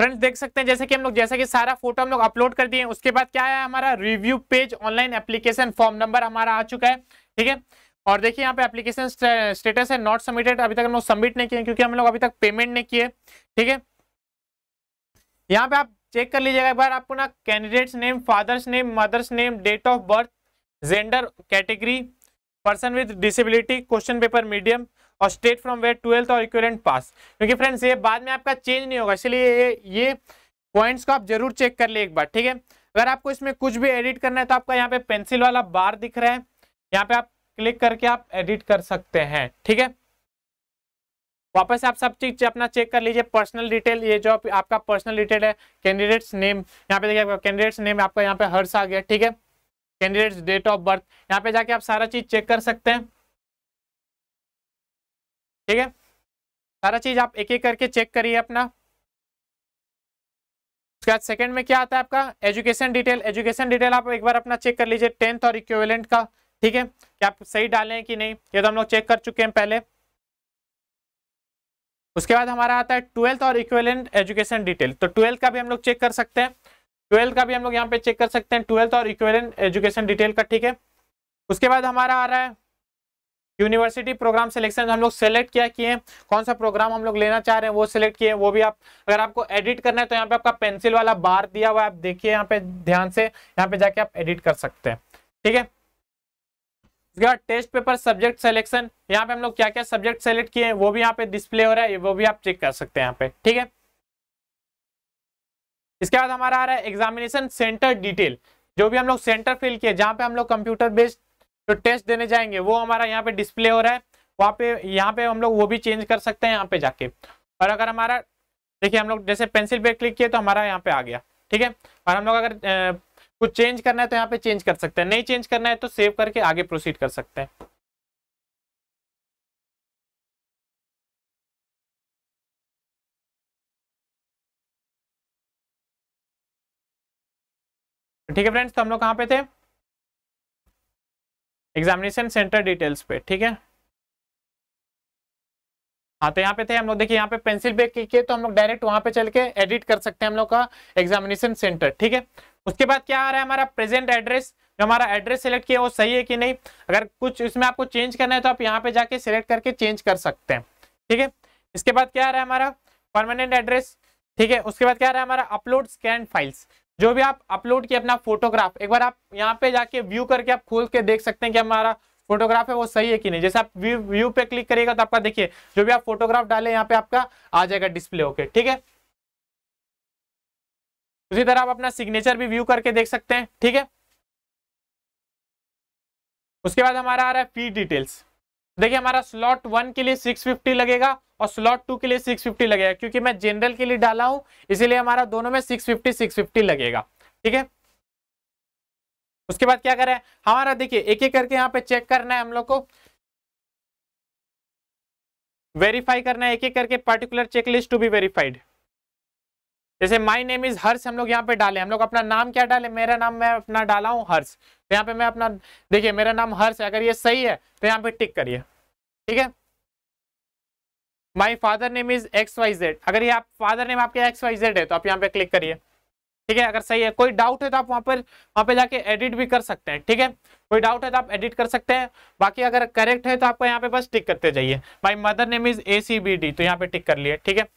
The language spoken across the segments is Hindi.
फ्रेंड्स देख सकते हैं जैसे कि हम लोग जैसे कि सारा फोटो हम लोग अपलोड कर दिए उसके बाद क्या है हमारा review page online application form number हमारा आ चुका है ठीक है और देखिए यहाँ पे एप्लीकेशन स्टेटस है नॉट सबमिटेड अभी तक हम लोग सबमिट नहीं किए क्योंकि हम लोग अभी तक पेमेंट नहीं किए ठीक है यहाँ पे आप चेक कर लीजिएगा एक बार आपको ना candidate's name father's name mother's name date of birth gender category person with disability question paper medium और स्टेट फ्रॉम वेयर ट्वेल्थ और इक्विलेंट पास क्योंकि फ्रेंड्स ये बाद में आपका चेंज नहीं होगा इसलिए ये ये पॉइंट्स को आप जरूर चेक कर ले एक बार ठीक है अगर आपको इसमें कुछ भी एडिट करना है तो आपका यहाँ पे पेंसिल वाला बार दिख रहा है यहाँ पे आप क्लिक करके आप एडिट कर सकते हैं ठीक है वापस आप सब चीज अपना चेक कर लीजिए पर्सनल डिटेल ये जो आपका पर्सनल डिटेल है कैंडिडेट्स नेम यहाँ पे देखिए आपका कैंडिडेट्स नेम आपका यहाँ पे हर्ष आ गया ठीक है कैंडिडेट्स डेट ऑफ बर्थ यहाँ पे जाके आप सारा चीज चेक कर सकते हैं ठीक है सारा चीज आप एक एक करके चेक करिए अपना उसके बाद सेकंड में क्या आता है आपका एजुकेशन डिटेल एजुकेशन डिटेल आप एक बार अपना चेक कर लीजिए टेंथ और इक्वेलेंट का ठीक है कि आप सही हैं कि नहीं ये तो हम लोग चेक कर चुके हैं पहले उसके बाद हमारा आता है ट्वेल्थ और इक्वेलेंट एजुकेशन डिटेल तो ट्वेल्थ का भी हम लोग चेक कर सकते हैं ट्वेल्थ का भी हम लोग यहाँ पे चेक कर सकते हैं ट्वेल्थ और इक्वेलेंट एजुकेशन डिटेल का ठीक है उसके बाद हमारा आ रहा है यूनिवर्सिटी प्रोग्राम सिलेक्शन हम लोग सेलेक्ट क्या किए कौन सा प्रोग्राम हम लोग लेना चाह रहे हैं वो सिलेक्ट किए वो भी आप अगर आपको एडिट करना है तो यहाँ पे आपका पेंसिल वाला बार दिया हुआ है आप देखिए यहाँ पे ध्यान से यहाँ पे जाके आप एडिट कर सकते हैं ठीक है टेस्ट पेपर सब्जेक्ट सिलेक्शन यहाँ पे हम लोग क्या क्या सब्जेक्ट सेलेक्ट किए हैं वो भी यहाँ पे डिस्प्ले हो रहा है वो भी आप चेक कर सकते हैं यहाँ पे ठीक है इसके बाद हमारा आ रहा है एग्जामिनेशन सेंटर डिटेल जो भी हम लोग सेंटर फिल किए जहाँ पे हम लोग कंप्यूटर बेस्ड जो तो टेस्ट देने जाएंगे वो हमारा यहाँ पे डिस्प्ले हो रहा है वहाँ पे यहाँ पे हम लोग वो भी चेंज कर सकते हैं यहाँ पे जाके और अगर हमारा देखिए हम लोग जैसे पेंसिल पे क्लिक किए तो हमारा यहाँ पे आ गया ठीक है और हम लोग अगर ए, कुछ चेंज करना है तो यहाँ पे चेंज कर सकते हैं नहीं चेंज करना है तो सेव करके आगे प्रोसीड कर सकते हैं ठीक है फ्रेंड्स तो हम लोग कहाँ पे थे एग्जामिनेशन सेंटर डिटेल्स पे ठीक है हाँ तो यहाँ पे थे हम लोग देखिए यहाँ पे पेंसिल पे किए तो हम लोग डायरेक्ट वहाँ पे चल के एडिट कर सकते हैं हम लोग का एग्जामिनेशन सेंटर ठीक है उसके बाद क्या आ रहा है हमारा प्रेजेंट एड्रेस जो हमारा एड्रेस सेलेक्ट किया वो सही है कि नहीं अगर कुछ इसमें आपको चेंज करना है तो आप यहाँ पे जाके सिलेक्ट करके चेंज कर सकते हैं ठीक है इसके बाद क्या आ रहा है हमारा परमानेंट एड्रेस ठीक है उसके बाद क्या आ रहा है हमारा अपलोड स्कैन फाइल्स जो भी आप अपलोड किए अपना फोटोग्राफ एक बार आप यहाँ पे जाके व्यू करके आप खोल के देख सकते हैं कि हमारा फोटोग्राफ है वो सही है कि नहीं जैसे आप व्यू व्यू पे क्लिक करिएगा तो आपका देखिए जो भी आप फोटोग्राफ डाले यहाँ पे आपका आ जाएगा डिस्प्ले होके ठीक है उसी तरह आप अपना सिग्नेचर भी व्यू करके देख सकते हैं ठीक है उसके बाद हमारा आ रहा है फी डिटेल्स देखिए हमारा स्लॉट वन के लिए सिक्स फिफ्टी लगेगा और स्लॉट टू के लिए सिक्स फिफ्टी लगेगा क्योंकि मैं जनरल के लिए डाला हूं इसीलिए हमारा दोनों में सिक्स फिफ्टी सिक्स फिफ्टी लगेगा ठीक है उसके बाद क्या करें हमारा देखिए एक एक करके यहाँ पे चेक करना है हम लोग को वेरीफाई करना है एक एक करके particular checklist to be verified जैसे माई नेम इज हर्ष हम लोग यहाँ पे डाले हम लोग अपना नाम क्या डाले मेरा नाम मैं अपना डाला हूँ हर्ष तो यहाँ पे मैं अपना देखिए मेरा नाम हर्ष है अगर ये सही है तो यहाँ पे टिक करिए ठीक है my father name is X Y Z अगर ये आप फादर नेम आपके एक्स वाई जेड है तो आप यहाँ पे क्लिक करिए ठीक है अगर सही है कोई डाउट है तो आप वहाँ पर वहाँ पे जाके एडिट भी कर सकते हैं ठीक है कोई डाउट है तो आप एडिट कर सकते हैं बाकी अगर करेक्ट है तो आपको यहाँ पे बस टिक करते जाइए my mother name is A C B D तो यहाँ पे टिक कर लिए ठीक है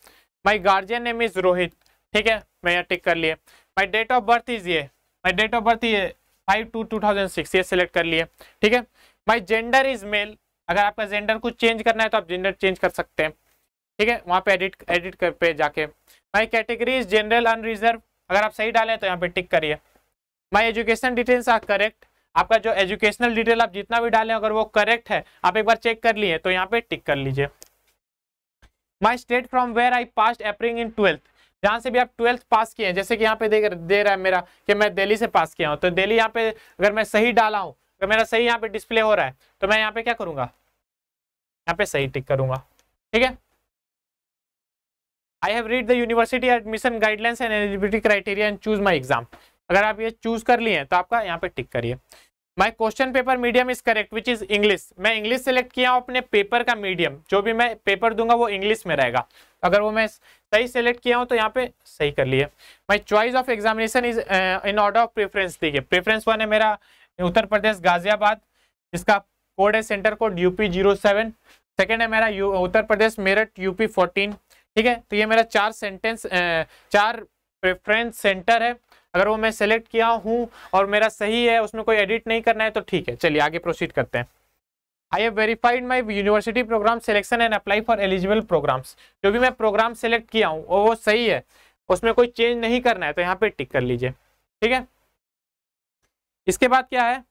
my guardian name is Rohit ठीक है मैं यहाँ टिक कर लिए my date of birth is ये माई डेट ऑफ बर्थ ये five two two thousand six ये सिलेक्ट कर लिए ठीक है माई जेंडर इज मेल अगर आपका जेंडर कुछ चेंज करना है तो आप जेंडर चेंज कर सकते हैं ठीक है वहाँ पे एडिट एडिट कर पे जाके माई इज जनरल अनरिजर्व अगर आप सही डालें तो यहाँ पे टिक करिए my education details are correct आपका जो एजुकेशनल डिटेल आप जितना भी डालें अगर वो करेक्ट है आप एक बार चेक कर लिए तो यहाँ पे टिक कर लीजिए my state from where I pass appearing in twelfth जहाँ से भी आप ट्वेल्थ पास किए हैं जैसे कि यहाँ पे दे, दे रहा है मेरा कि मैं दिल्ली से पास किया हूँ तो दिल्ली यहाँ पे अगर मैं सही डाला हूँ तो मेरा सही यहाँ पे डिस्प्ले हो रहा है तो मैं यहाँ पे क्या करूंगा यहाँ पे सही टिक करूंगा ठीक है I have read the university admission guidelines and eligibility criteria and choose my exam अगर आप ये चूज कर लिए तो आपका यहाँ पे टिक करिए my question paper medium is correct which is English मैं इंग्लिश सेलेक्ट किया हूँ अपने पेपर का मीडियम जो भी मैं पेपर दूंगा वो इंग्लिश में रहेगा अगर वो मैं सही सेलेक्ट किया हूँ तो यहाँ पे सही कर लिए my choice of examination is in order of preference देखिए प्रेफरेंस वन है मेरा उत्तर प्रदेश गाजियाबाद इसका कोड है centre code UP zero seven second है मेरा उत्तर प्रदेश मेरठ यूपी फोर्टीन ठीक है तो ये मेरा चार सेंटेंस चार प्रेफरेंस सेंटर है अगर वो मैं सेलेक्ट किया हूँ और मेरा सही है उसमें कोई एडिट नहीं करना है तो ठीक है चलिए आगे प्रोसीड करते हैं I have verified my university programme selection and apply for eligible programmes जो भी मैं प्रोग्राम सेलेक्ट किया हूँ वो सही है उसमें कोई चेंज नहीं करना है तो यहाँ पे टिक कर लीजिए ठीक है इसके बाद क्या है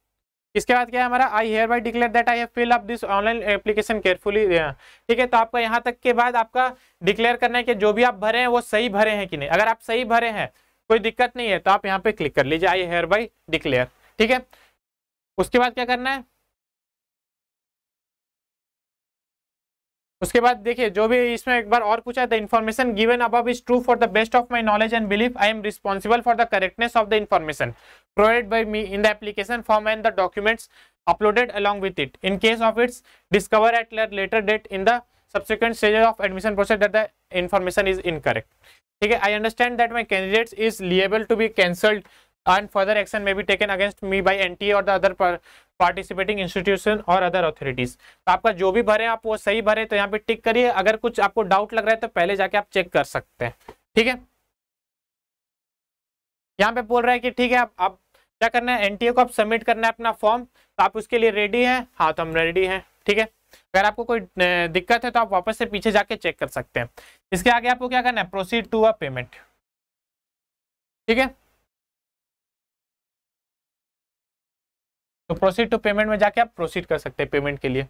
इसके बाद क्या है हमारा I hereby declare that I fill up this online application carefully ठीक है तो आपका यहाँ तक के बाद आपका डिक्लेयर करना है कि जो भी आप भरे हैं वो सही भरे हैं कि नहीं अगर आप सही भरे हैं कोई दिक्कत नहीं है तो आप यहाँ पे क्लिक कर लीजिए आई हेयर बाई डिक्लेयर ठीक है उसके बाद क्या करना है उसके बाद देखिए जो भी इसमें एक बार और पूछा था information given above is true for the best of my knowledge and belief I am responsible for the correctness of the information provide by me in the application form and the documents along with it in case of its discover at later date in the subsequent stage of admission process that the information is incorrect ठीक है I understand that my candidates is liable to be cancelled and further action may be taken against me by N T और द अदर पार्टिसिपेटिंग इंस्टीट्यूशन और अदर अथॉरिटीज तो आपका जो भी भरे आप वो सही भरे तो यहाँ पे टिक करिए अगर कुछ आपको डाउट लग रहा है तो पहले जाके आप चेक कर सकते हैं ठीक है यहाँ पे बोल रहा है कि ठीक है आप, आप क्या करना है एनटीए को आप सबमिट करना है अपना फॉर्म तो आप उसके लिए रेडी है हाँ तो हम रेडी हैं ठीक है अगर आपको कोई दिक्कत है तो आप वापस से पीछे जाके चेक कर सकते हैं इसके आगे आपको क्या करना है प्रोसीड टू अ पेमेंट ठीक है तो प्रोसीड टू पेमेंट में जाके आप प्रोसीड कर सकते हैं पेमेंट के लिए